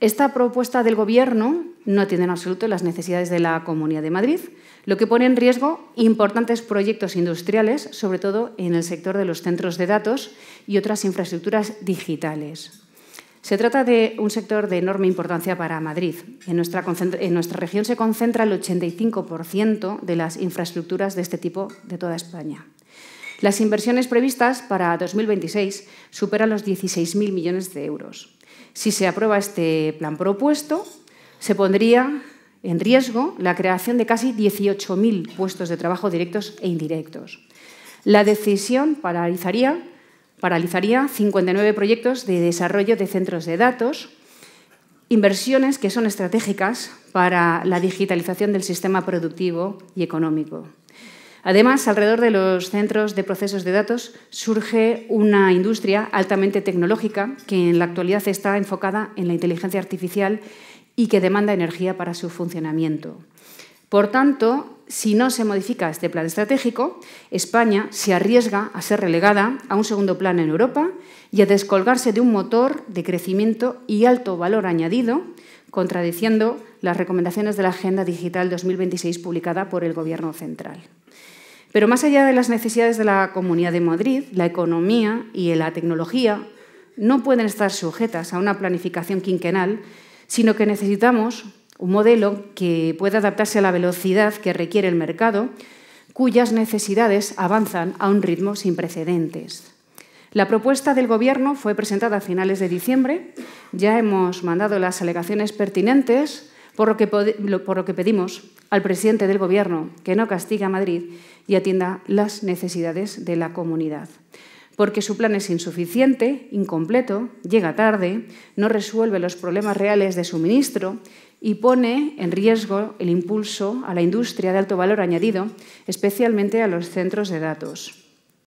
Esta propuesta del Gobierno no atiende en absoluto las necesidades de la Comunidad de Madrid, lo que pone en riesgo importantes proyectos industriales, sobre todo en el sector de los centros de datos y otras infraestructuras digitales. Se trata de un sector de enorme importancia para Madrid. En nuestra, en nuestra región se concentra el 85% de las infraestructuras de este tipo de toda España. Las inversiones previstas para 2026 superan los 16.000 millones de euros. Si se aprueba este plan propuesto, se pondría en riesgo la creación de casi 18.000 puestos de trabajo directos e indirectos. La decisión paralizaría, paralizaría 59 proyectos de desarrollo de centros de datos, inversiones que son estratégicas para la digitalización del sistema productivo y económico. Además, alrededor de los centros de procesos de datos surge una industria altamente tecnológica que en la actualidad está enfocada en la inteligencia artificial y que demanda energía para su funcionamiento. Por tanto, si no se modifica este plan estratégico, España se arriesga a ser relegada a un segundo plano en Europa y a descolgarse de un motor de crecimiento y alto valor añadido contradiciendo las recomendaciones de la Agenda Digital 2026 publicada por el Gobierno Central. Pero más allá de las necesidades de la Comunidad de Madrid, la economía y la tecnología no pueden estar sujetas a una planificación quinquenal, sino que necesitamos un modelo que pueda adaptarse a la velocidad que requiere el mercado, cuyas necesidades avanzan a un ritmo sin precedentes. La propuesta del Gobierno fue presentada a finales de diciembre. Ya hemos mandado las alegaciones pertinentes, por lo que, pedimos al presidente del Gobierno que no castigue a Madrid y atienda las necesidades de la comunidad porque su plan es insuficiente, incompleto, llega tarde, no resuelve los problemas reales de suministro y pone en riesgo el impulso a la industria de alto valor añadido, especialmente a los centros de datos.